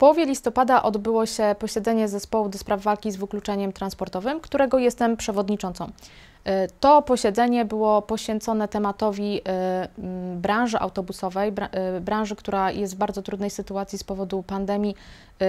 połowie listopada odbyło się posiedzenie zespołu do spraw walki z wykluczeniem transportowym, którego jestem przewodniczącą. E, to posiedzenie było poświęcone tematowi e, branży autobusowej, e, branży, która jest w bardzo trudnej sytuacji z powodu pandemii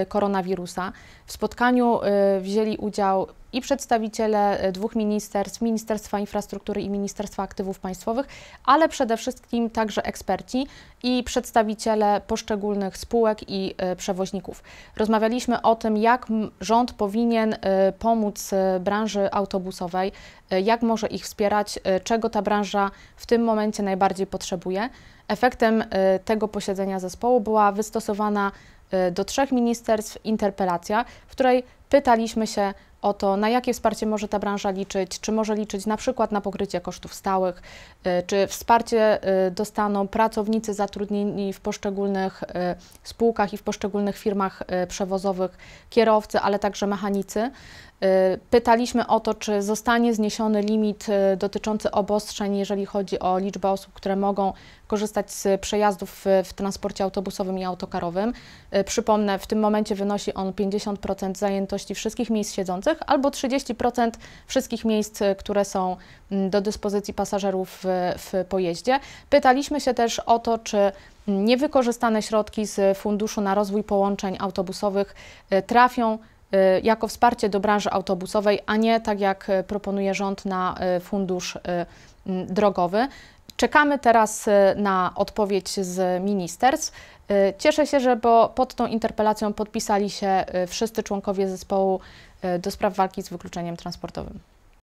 koronawirusa. W spotkaniu wzięli udział i przedstawiciele dwóch ministerstw, Ministerstwa Infrastruktury i Ministerstwa Aktywów Państwowych, ale przede wszystkim także eksperci i przedstawiciele poszczególnych spółek i przewoźników. Rozmawialiśmy o tym, jak rząd powinien pomóc branży autobusowej, jak jak może ich wspierać, y, czego ta branża w tym momencie najbardziej potrzebuje. Efektem y, tego posiedzenia zespołu była wystosowana y, do trzech ministerstw interpelacja, w której Pytaliśmy się o to, na jakie wsparcie może ta branża liczyć, czy może liczyć na przykład na pokrycie kosztów stałych, y, czy wsparcie y, dostaną pracownicy zatrudnieni w poszczególnych y, spółkach i w poszczególnych firmach przewozowych, kierowcy, ale także mechanicy. Pytaliśmy o to, czy zostanie zniesiony limit dotyczący obostrzeń, jeżeli chodzi o liczbę osób, które mogą korzystać z przejazdów w transporcie autobusowym i autokarowym. Przypomnę, w tym momencie wynosi on 50% zajętości wartości wszystkich miejsc siedzących albo 30% wszystkich miejsc, e, które są mm, do dyspozycji pasażerów w, w pojeździe. Pytaliśmy się też o to, czy mm, niewykorzystane środki z Funduszu na Rozwój Połączeń Autobusowych e, trafią e, jako wsparcie do branży autobusowej, a nie tak jak proponuje rząd na fundusz drogowy. Czekamy teraz y, na odpowiedź z ministerstw. Y, cieszę się, że bo pod tą interpelacją podpisali się y, wszyscy członkowie zespołu do spraw walki z wykluczeniem transportowym.